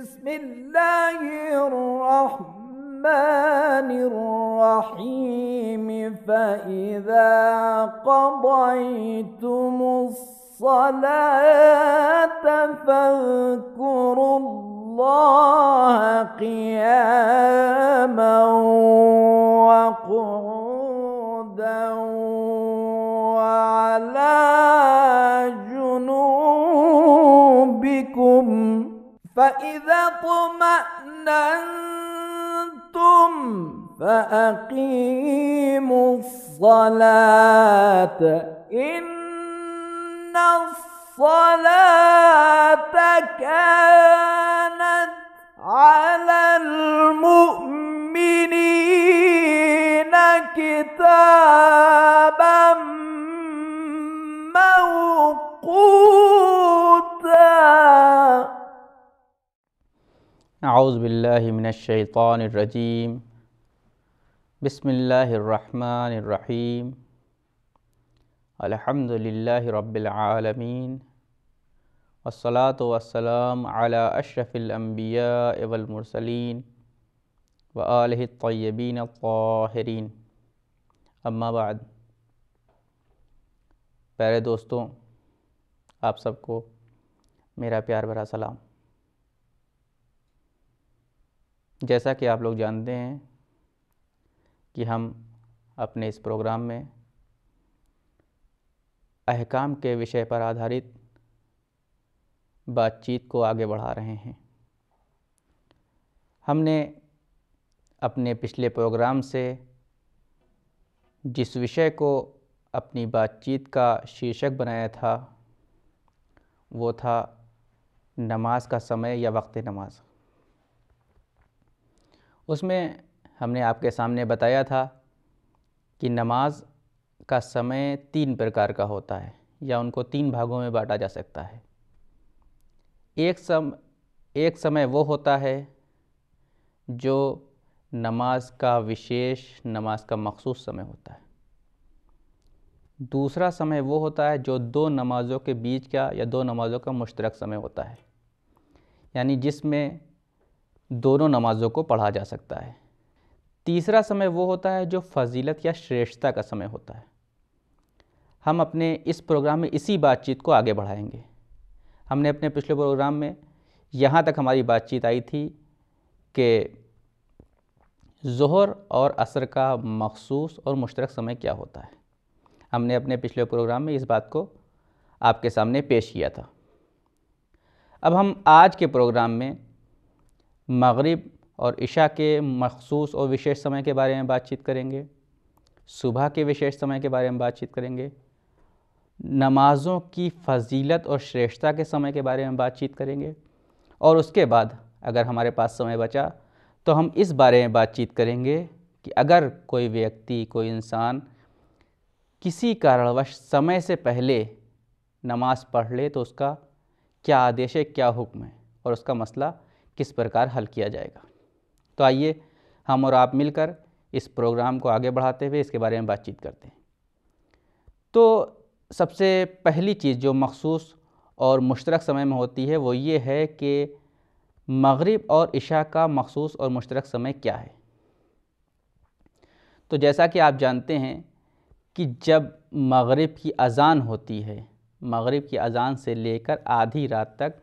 بسم الله الرحمن الرحيم فإذا قضيتم الصلاة فاذكروا الله قياما وقعودا وعلى جنوبكم فإذا اطمأننتم فأقيموا الصلاة إن الصلاة كانت على المؤمنين كتابا موقوتا आउज़बिल्लिमिनशैतानरजीम बसमीम अलहमदिल्ल रबालमीन वसलात वसलाम अला अशरफ़िलम्बिया एवलमरसलिन व आलतबीन अम्माबाद प्यारे दोस्तों आप सबको मेरा प्यार भरा सलाम जैसा कि आप लोग जानते हैं कि हम अपने इस प्रोग्राम में अहकाम के विषय पर आधारित बातचीत को आगे बढ़ा रहे हैं हमने अपने पिछले प्रोग्राम से जिस विषय को अपनी बातचीत का शीर्षक बनाया था वो था नमाज का समय या वक्त नमाज़ उसमें हमने आपके सामने बताया था कि नमाज का समय तीन प्रकार का होता है या उनको तीन भागों में बांटा जा सकता है एक सम एक समय वो होता है जो नमाज का विशेष नमाज का मखसूस समय होता है दूसरा समय वो होता है जो दो नमाज़ों के बीच का या दो नमाज़ों का मुश्तरक समय होता है यानी जिसमें दोनों नमाज़ों को पढ़ा जा सकता है तीसरा समय वो होता है जो फजीलत या श्रेष्ठता का समय होता है हम अपने इस प्रोग्राम में इसी बातचीत को आगे बढ़ाएंगे हमने अपने पिछले प्रोग्राम में यहाँ तक हमारी बातचीत आई थी कि जहर और असर का मखसूस और मुश्तरक समय क्या होता है हमने अपने पिछले प्रोग्राम में इस बात को आपके सामने पेश किया था अब हम आज के प्रोग्राम में मगरिब और इशा के मखसूस और विशेष समय के बारे में बातचीत करेंगे सुबह के विशेष समय के बारे में बातचीत करेंगे नमाज़ों की फजीलत और श्रेष्ठता के समय के बारे में बातचीत करेंगे और उसके बाद अगर हमारे पास समय बचा तो हम इस बारे में बातचीत करेंगे कि अगर कोई व्यक्ति कोई इंसान किसी कारणवश समय से पहले नमाज़ पढ़ ले तो उसका क्या आदेश है क्या हुक्म है और उसका मसला किस प्रकार हल किया जाएगा तो आइए हम और आप मिलकर इस प्रोग्राम को आगे बढ़ाते हुए इसके बारे में बातचीत करते हैं तो सबसे पहली चीज़ जो मखसूस और मुश्तरक समय में होती है वो ये है कि मगरिब और इशा का मखसूस और मुश्तरक समय क्या है तो जैसा कि आप जानते हैं कि जब मगरिब की अज़ान होती है मगरिब की अज़ान से लेकर आधी रात तक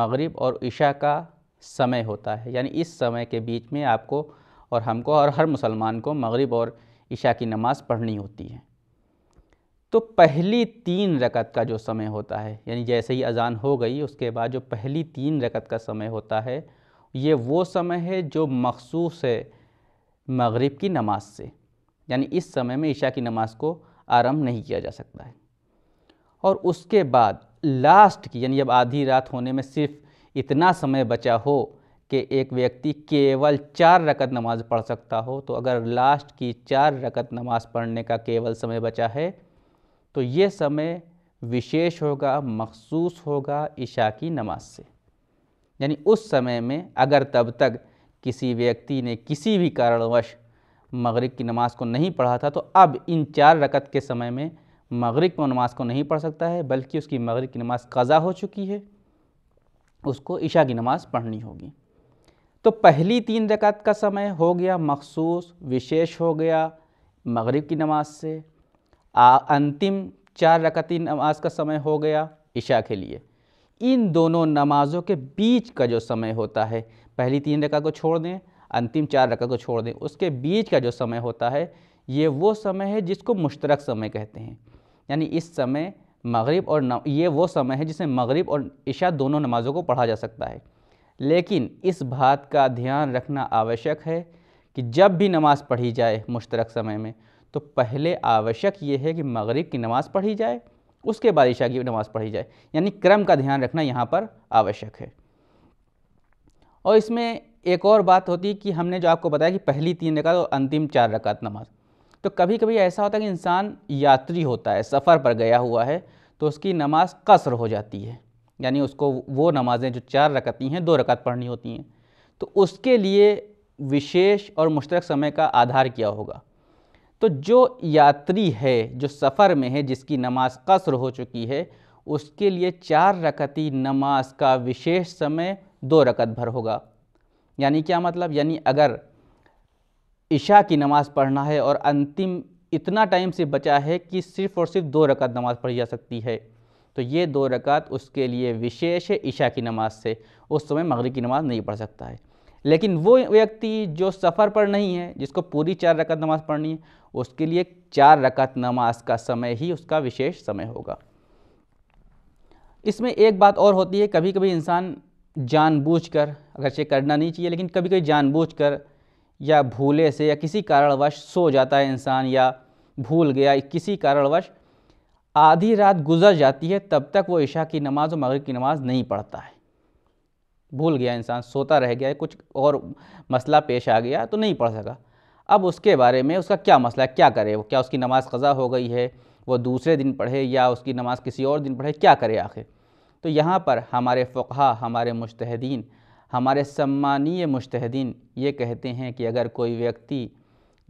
मगरिब और इशा का समय होता है यानी इस समय के बीच में आपको और हमको और हर मुसलमान को मगरिब और ईशा की नमाज़ पढ़नी होती है तो पहली तीन रकत का जो समय होता है यानी जैसे ही अजान हो गई उसके बाद जो पहली तीन रकत का समय होता है ये वो समय है जो मखसूस है मगरिब की नमाज से यानी इस समय में ईशा की नमाज को आरम्भ नहीं किया जा सकता है और उसके बाद लास्ट की यानी जब आधी रात होने में सिर्फ इतना समय बचा हो कि एक व्यक्ति केवल चार रकत नमाज़ पढ़ सकता हो तो अगर लास्ट की चार रकत नमाज़ पढ़ने का केवल समय बचा है तो ये समय विशेष होगा मखसूस होगा ईशा की नमाज से यानी उस समय में अगर तब तक किसी व्यक्ति ने किसी भी कारणवश मगरिब की नमाज़ को नहीं पढ़ा था तो अब इन चार रकत के समय में मगरिब की नमाज़ को नहीं पढ़ सकता है बल्कि उसकी मगरिब की नमाज़ कज़ा हो चुकी है उसको ईशा की नमाज़ पढ़नी होगी तो पहली तीन रकात का समय हो गया मखसूस विशेष हो गया मगरिब की नमाज से अंतिम चार रकती नमाज का समय हो गया इशा के लिए इन दोनों नमाज़ों के बीच का जो समय होता है पहली तीन रकत को छोड़ दें अंतिम चार रकत को छोड़ दें उसके बीच का जो समय होता है ये वो समय है जिसको मुश्तरक समय कहते हैं यानी इस समय मगरिब और ये वो समय है जिसमें मगरिब और इशा दोनों नमाज़ों को पढ़ा जा सकता है लेकिन इस बात का ध्यान रखना आवश्यक है कि जब भी नमाज़ पढ़ी जाए मुश्तरक समय में तो पहले आवश्यक ये है कि मगरिब की नमाज़ पढ़ी जाए उसके बाद ईशा की नमाज़ पढ़ी जाए यानी क्रम का ध्यान रखना यहाँ पर आवश्यक है और इसमें एक और बात होती है कि हमने जो आपको बताया कि पहली तीन रकात और अंतिम चार रकात नमाज़ तो कभी कभी ऐसा होता है कि इंसान यात्री होता है सफ़र पर गया हुआ है तो उसकी नमाज कसर हो जाती है यानी उसको वो नमाज़ें जो चार रकती हैं दो रकत पढ़नी होती हैं तो उसके लिए विशेष और मुश्तरक समय का आधार क्या होगा तो जो यात्री है जो सफ़र में है जिसकी नमाज कसर हो चुकी है उसके लिए चार रकती नमाज का विशेष समय दो रकत भर होगा यानी क्या मतलब यानी अगर इशा की नमाज़ पढ़ना है और अंतिम इतना टाइम से बचा है कि सिर्फ़ और सिर्फ दो रकात नमाज़ पढ़ी जा सकती है तो ये दो रकात उसके लिए विशेष है ईशा की नमाज़ से उस समय मगरब की नमाज़ नहीं पढ़ सकता है लेकिन वो व्यक्ति जो सफ़र पर नहीं है जिसको पूरी चार रकात नमाज़ पढ़नी है उसके लिए चार रकात नमाज का समय ही उसका विशेष समय होगा इसमें एक बात और होती है कभी कभी इंसान जानबूझकर अगरचे करना नहीं चाहिए लेकिन कभी कभी जानबूझकर या भूले से या किसी कारणवश सो जाता है इंसान या भूल गया किसी कारणवश आधी रात गुजर जाती है तब तक वो ईशा की नमाज़ और मगरब की नमाज़ नहीं पढ़ता है भूल गया इंसान सोता रह गया कुछ और मसला पेश आ गया तो नहीं पढ़ सका अब उसके बारे में उसका क्या मसला है क्या करे वो क्या उसकी नमाज़ क़ज़ा हो गई है वो दूसरे दिन पढ़े या उसकी नमाज़ किसी और दिन पढ़े क्या करे आखिर तो यहाँ पर हमारे फ़ुहा हमारे मुश्तदीन हमारे सम्मानीय मुश्तहदीन ये कहते हैं कि अगर कोई व्यक्ति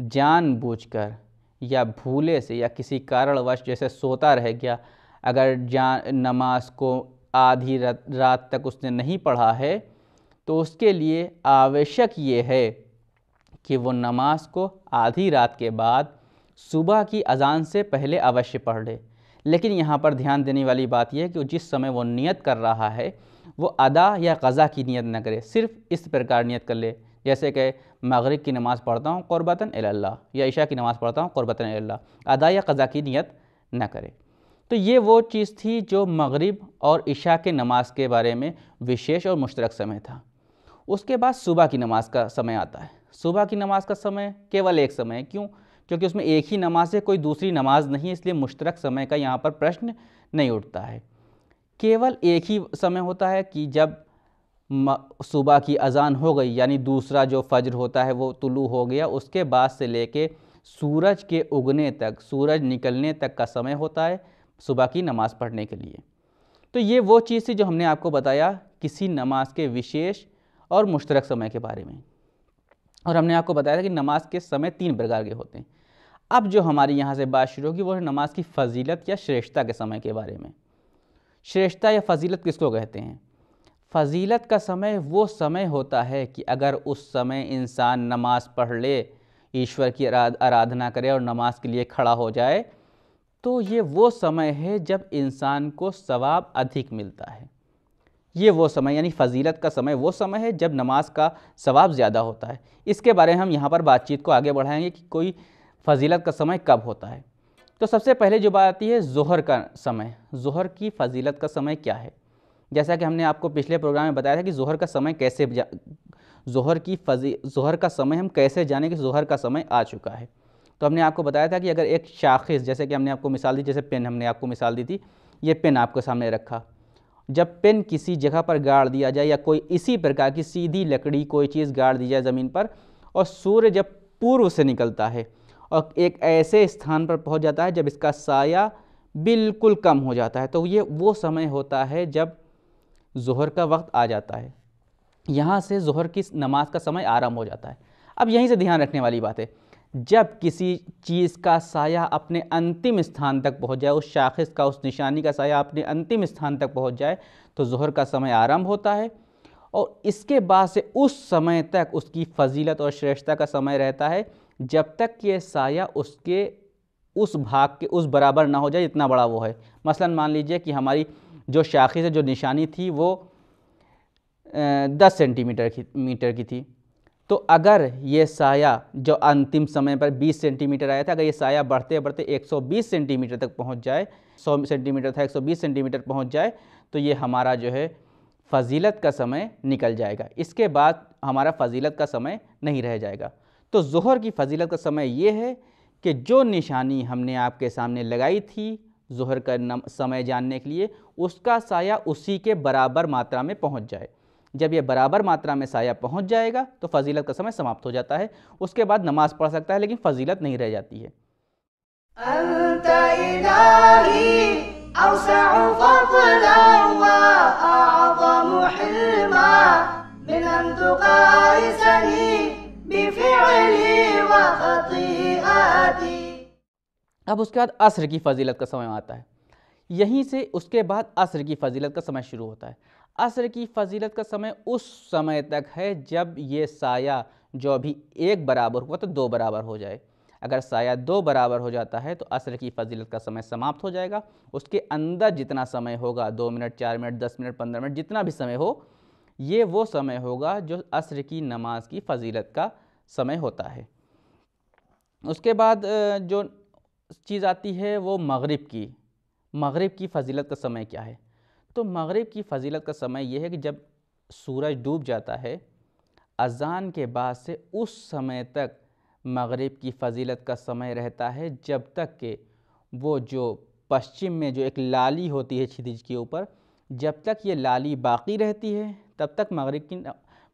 जानबूझकर या भूले से या किसी कारणवश जैसे सोता रह गया अगर जान नमाज को आधी रात तक उसने नहीं पढ़ा है तो उसके लिए आवश्यक ये है कि वो नमाज को आधी रात के बाद सुबह की अजान से पहले अवश्य पढ़ ले लेकिन यहाँ पर ध्यान देने वाली बात यह है कि जिस समय वो नियत कर रहा है वो अदा या गज़ा की नियत न करे सिर्फ इस प्रकार नियत कर ले जैसे कि मगरब की नमाज़ पढ़ता हूँ क़ुरबता अल्लाह या ईशा की नमाज़ पढ़ता हूँ क़ुरबता अल्लाह अदा या गज़ा की नियत न करे तो ये वो चीज़ थी जो मगरब और ईशा के नमाज के बारे में विशेष और मुश्तरक समय था उसके बाद सुबह की नमाज का समय आता है सुबह की नमाज का समय केवल एक समय है क्यों क्योंकि उसमें एक ही नमाज है कोई दूसरी नमाज नहीं इसलिए मुश्तरक समय का यहाँ पर प्रश्न नहीं उठता है केवल एक ही समय होता है कि जब सुबह की अजान हो गई यानी दूसरा जो फज्र होता है वो तुलू हो गया उसके बाद से लेके सूरज के उगने तक सूरज निकलने तक का समय होता है सुबह की नमाज़ पढ़ने के लिए तो ये वो चीज़ थी जो हमने आपको बताया किसी नमाज के विशेष और मुश्तरक समय के बारे में और हमने आपको बताया था कि नमाज के समय तीन प्रकार के होते हैं अब जो हमारी यहाँ से बात शुरू होगी वो है नमाज की फजीलत या श्रेष्ठता के समय के बारे में श्रेष्ठता या फजीलत किसको कहते हैं फजीलत का समय वो समय होता है कि अगर उस समय इंसान नमाज पढ़ ले ईश्वर की आराधना करे और नमाज के लिए खड़ा हो जाए तो ये वो समय है जब इंसान को सवाब अधिक मिलता है ये वो समय यानी फजीलत का समय वो समय है जब नमाज का सवाब ज़्यादा होता है इसके बारे में हम यहाँ पर बातचीत को आगे बढ़ाएंगे कि कोई फजीलत का समय कब होता है तो सबसे पहले जो बात आती है जोहर का समय जोहर की फजीलत का समय क्या है जैसा कि हमने आपको पिछले प्रोग्राम में बताया था कि जोहर का समय कैसे जोहर की फजी जोहर का समय हम कैसे जाने कि जोहर का समय आ चुका है तो हमने आपको बताया था कि अगर एक शाखिस जैसे कि हमने आपको मिसाल दी जैसे पेन हमने आपको मिसाल दी थी ये पेन आपके सामने रखा जब पेन किसी जगह पर गाड़ दिया जाए या कोई इसी प्रकार की सीधी लकड़ी कोई चीज़ गाड़ दी जाए ज़मीन पर और सूर्य जब पूर्व से निकलता है और एक ऐसे स्थान पर पहुंच जाता है जब इसका साया बिल्कुल कम हो जाता है तो ये वो समय होता है जब जहर का वक्त आ जाता है यहाँ से जहर की नमाज का समय आरम्भ हो जाता है अब यहीं से ध्यान रखने वाली बात है जब किसी चीज़ का साया अपने अंतिम स्थान तक पहुंच जाए उस शाखिस का उस निशानी का साया अपने अंतिम स्थान तक पहुंच जाए तो जहर का समय आरंभ होता है और इसके बाद से उस समय तक उसकी फजीलत और श्रेष्ठता का समय रहता है जब तक ये साया उसके उस भाग के उस बराबर ना हो जाए इतना बड़ा वो है मसलन मान लीजिए कि हमारी जो शाखी से जो निशानी थी वो दस सेंटीमीटर की मीटर की थी तो अगर ये साया जो अंतिम समय पर 20 सेंटीमीटर आया था अगर ये साया बढ़ते बढ़ते 120 सेंटीमीटर तक पहुंच जाए 100 सेंटीमीटर था 120 सेंटीमीटर पहुंच जाए तो ये हमारा जो है फजीलत का समय निकल जाएगा इसके बाद हमारा फजीलत का समय नहीं रह जाएगा तो जहर की फजीलत का समय यह है कि जो निशानी हमने आपके सामने लगाई थी जहर का समय जानने के लिए उसका साया उसी के बराबर मात्रा में पहुंच जाए जब ये बराबर मात्रा में साया पहुंच जाएगा तो फजीलत का समय समाप्त हो जाता है उसके बाद नमाज़ पढ़ सकता है लेकिन फजीलत नहीं रह जाती है من أن تقايسني अब उसके बाद असर की फजीलत का समय आता है यहीं से उसके बाद असर की फजीलत का समय शुरू होता है असर की फजीलत का समय उस समय तक है जब ये साया जो अभी एक बराबर हुआ तो दो बराबर हो जाए अगर साया दो बराबर हो जाता है तो असर की फजीलत का समय समाप्त हो जाएगा उसके अंदर जितना समय होगा दो मिनट चार मिनट दस मिनट पंद्रह मिनट जितना भी समय हो ये वो समय होगा जो असर की नमाज की फजीलत का समय होता है उसके बाद जो चीज़ आती है वो मगरिब की मगरिब की फजीलत का समय क्या है तो मगरिब की फजीलत का समय यह है कि जब सूरज डूब जाता है अजान के बाद से उस समय तक मगरिब की फजीलत का समय रहता है जब तक के वो जो पश्चिम में जो एक लाली होती है छिदिज के ऊपर जब तक ये लाली बाकी रहती है तब तक मगरिब की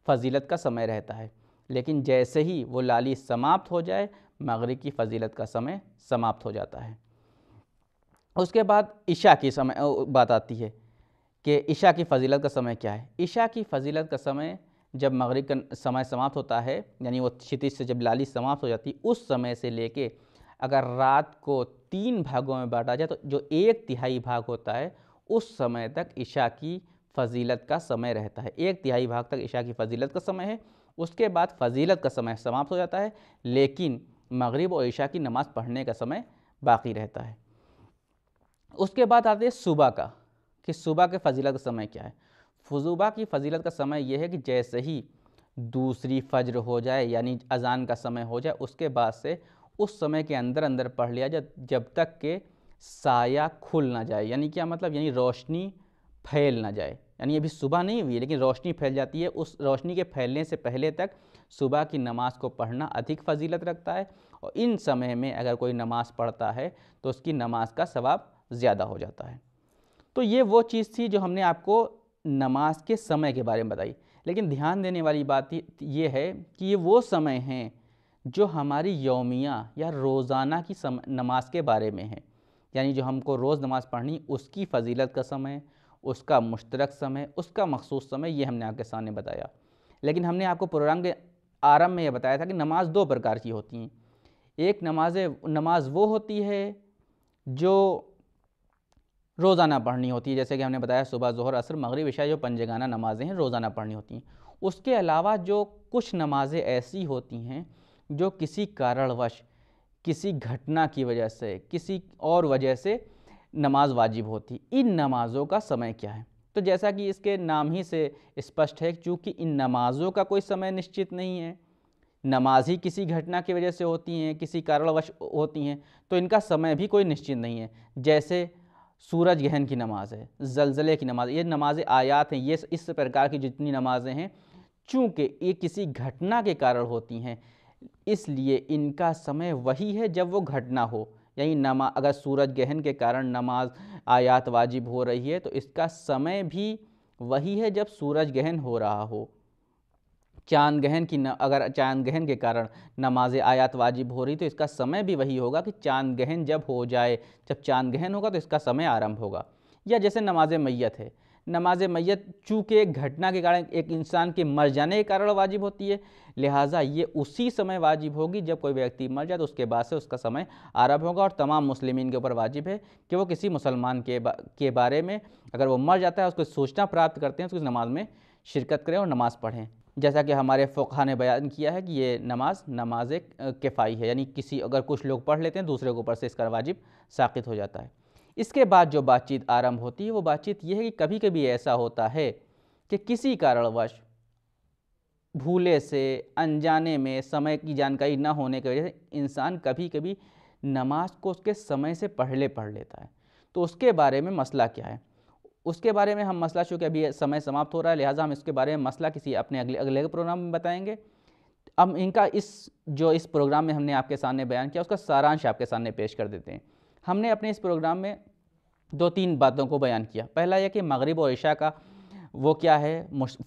फजीलत का समय रहता है लेकिन जैसे ही वो लाली समाप्त हो जाए मगरिब की फजीलत का समय समाप्त हो जाता है उसके बाद ईशा की समय बात आती है कि ईशा की फजीलत का समय क्या है ईशा की फजीलत का समय जब मगरिब का समय समाप्त होता है यानी वो क्षितिज से जब लाली समाप्त हो जाती है उस समय से लेके अगर रात को तीन भागों में बांटा जाए तो जो एक तिहाई भाग होता है उस समय तक ईशा की फजीलत का समय रहता है एक तिहाई भाग तक ईशा की फजीलत का समय है उसके बाद फजीलत का समय समाप्त हो जाता है लेकिन मगरिब और ईशा की नमाज़ पढ़ने का समय बाकी रहता है उसके बाद आते है सुबह का कि सुबह के फजीलत का समय क्या है फजुबा की फजीलत का समय यह है कि जैसे ही दूसरी फज्र हो जाए यानी अजान का समय हो जाए उसके बाद से उस समय के अंदर अंदर पढ़ लिया जाए जब तक के साया खुल ना जाए यानी क्या मतलब यानी रोशनी फैल ना जाए यानी अभी सुबह नहीं हुई है लेकिन रोशनी फैल जाती है उस रोशनी के फैलने से पहले तक सुबह की नमाज़ को पढ़ना अधिक फजीलत रखता है और इन समय में अगर कोई नमाज़ पढ़ता है तो उसकी नमाज का सवाब ज़्यादा हो जाता है तो ये वो चीज़ थी जो हमने आपको नमाज के समय के बारे में बताई लेकिन ध्यान देने वाली बात ये है कि ये वो समय हैं जो हमारी योमिया या रोज़ाना की नमाज के बारे में है यानी जो हमको रोज़ नमाज़ पढ़नी उसकी फजीलत का समय उसका मुश्तरक समय उसका मखसूस समय ये हमने आपके सामने बताया लेकिन हमने आपको प्रोग्राम के आरम्भ में यह बताया था कि नमाज दो प्रकार की होती हैं एक नमाज नमाज वो होती है जो रोज़ाना पढ़नी होती है जैसे कि हमने बताया सुबह जहर असर मगरब विशा जो पंजगाना नमाज़ें हैं रोज़ाना पढ़नी होती हैं उसके अलावा जो कुछ नमाज़ें ऐसी होती हैं जो किसी कारणवश किसी घटना की वजह से किसी और वजह से नमाज वाजिब होती इन नमाज़ों का समय क्या है तो जैसा कि इसके नाम ही से स्पष्ट है चूँकि इन नमाज़ों का कोई समय निश्चित नहीं है नमाज ही किसी घटना की वजह से होती हैं किसी कारणवश होती हैं तो इनका समय भी कोई निश्चित नहीं है जैसे सूरज गहन की नमाज़ है जलजले की नमाज़ ये नमाज आयात हैं ये इस प्रकार की जितनी नमाज़ें हैं चूँकि ये किसी घटना के कारण होती हैं इसलिए इनका समय वही है जब वो घटना हो यही नमा अगर सूरज गहन के कारण नमाज आयात वाजिब हो रही है तो इसका समय भी वही है जब सूरज गहन हो रहा हो चांद गहन की न, अगर चांद गहन के कारण नमाज आयात वाजिब हो रही तो इसका समय भी वही होगा कि चांद गहन जब हो जाए जब चांद गहन होगा तो इसका समय आरंभ होगा या जैसे नमाज मैयत है नमाज मैत चूँकि घटना के कारण एक इंसान के मर जाने के कारण वाजिब होती है लिहाजा ये उसी समय वाजिब होगी जब कोई व्यक्ति मर जाए तो उसके बाद से उसका समय आरभ होगा और तमाम मुस्लिमीन के ऊपर वाजिब है कि वो किसी मुसलमान के बा, के बारे में अगर वो मर जाता है उसको सूचना प्राप्त करते हैं उसकी नमाज में शिरकत करें और नमाज़ पढ़ें जैसा कि हमारे फोखा ने बयान किया है कि ये नमाज नमाज किफ़ाई है यानी किसी अगर कुछ लोग पढ़ लेते हैं दूसरे के ऊपर से इसका वाजिब साकित हो जाता है इसके बाद जो बातचीत आरंभ होती है वो बातचीत ये है कि कभी कभी ऐसा होता है कि किसी कारणवश भूले से अनजाने में समय की जानकारी ना होने की वजह से इंसान कभी कभी नमाज को उसके समय से पहले पढ़ लेता है तो उसके बारे में मसला क्या है उसके बारे में हम मसला चूँकि अभी समय समाप्त हो रहा है लिहाजा हम इसके बारे में मसला किसी अपने अगले अगले प्रोग्राम में बताएंगे अब इनका इस जो इस प्रोग्राम में हमने आपके सामने बयान किया उसका सारांश आपके सामने पेश कर देते हैं हमने अपने इस प्रोग्राम में दो तीन बातों को बयान किया पहला यह कि मगरब और ईशा का वो क्या है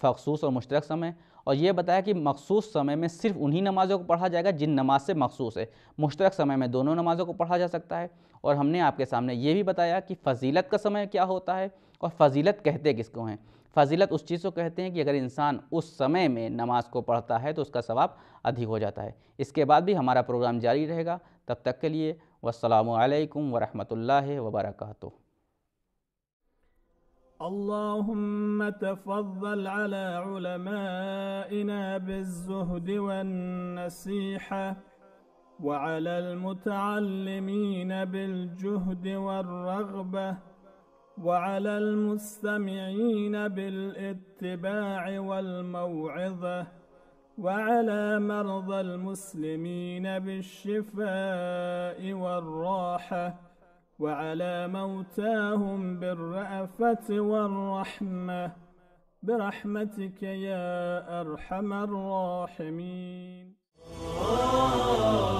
मखसूस और मुश्तरक समय और ये बताया कि मखसूस समय में सिर्फ उन्हीं नमाज़ों को पढ़ा जाएगा जिन नमाज से मखसूस है मुश्तरक समय में दोनों नमाज़ों को पढ़ा जा सकता है और हमने आपके सामने ये भी बताया कि फजीलत का समय क्या होता है और फजीलत कहते किसको हैं फजीलत उस चीज़ को कहते हैं कि अगर इंसान उस समय में नमाज को पढ़ता है तो उसका स्वाब अधिक हो जाता है इसके बाद भी हमारा प्रोग्राम जारी रहेगा तब तक के लिए والسلام عليكم ورحمة الله وبركاته اللهم تفضل على علمائنا بالزهد والنصيحة وعلى المتعلمين بالجهد والرغبة وعلى المستمعين بالاتباع والموعظة وعلى مرضى المسلمين بالشفاء والراحة وعلى موتاهم بالرأفة والرحمة برحمتك يا أرحم الراحمين